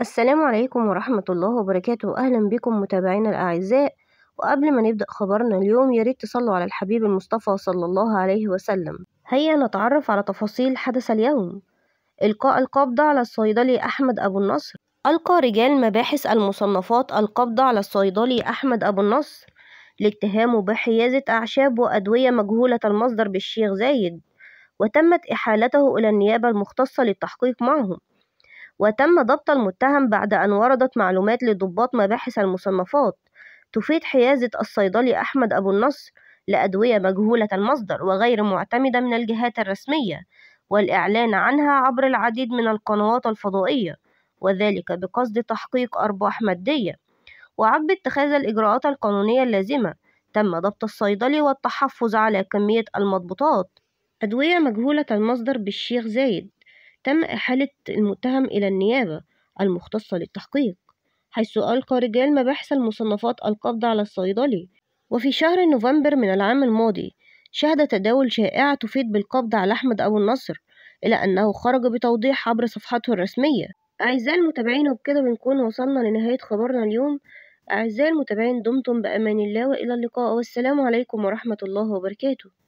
السلام عليكم ورحمة الله وبركاته أهلا بكم متابعينا الأعزاء وقبل ما نبدأ خبرنا اليوم ياريت تصلوا على الحبيب المصطفى صلى الله عليه وسلم هيا نتعرف على تفاصيل حدث اليوم إلقاء القبض على الصيدلي أحمد أبو النصر ألقى رجال مباحث المصنفات القبض على الصيدلي أحمد أبو النصر لاتهامه بحيازة أعشاب وأدوية مجهولة المصدر بالشيخ زايد وتمت إحالته إلى النيابة المختصة للتحقيق معهم وتم ضبط المتهم بعد أن وردت معلومات لضباط مباحث المصنفات تفيد حيازة الصيدلي أحمد أبو النصر لأدوية مجهولة المصدر وغير معتمدة من الجهات الرسمية والإعلان عنها عبر العديد من القنوات الفضائية وذلك بقصد تحقيق أرباح مادية وعقب اتخاذ الإجراءات القانونية اللازمة تم ضبط الصيدلي والتحفظ على كمية المضبوطات أدوية مجهولة المصدر بالشيخ زايد تم إحالة المتهم إلى النيابة المختصة للتحقيق حيث ألقى رجال مباحث المصنفات القبض على الصيدلي وفي شهر نوفمبر من العام الماضي شهد تداول شائعة تفيد بالقبض على أحمد أبو النصر إلى أنه خرج بتوضيح عبر صفحته الرسمية أعزائي المتابعين وبكده بنكون وصلنا لنهاية خبرنا اليوم أعزائي المتابعين دمتم بأمان الله وإلى اللقاء والسلام عليكم ورحمة الله وبركاته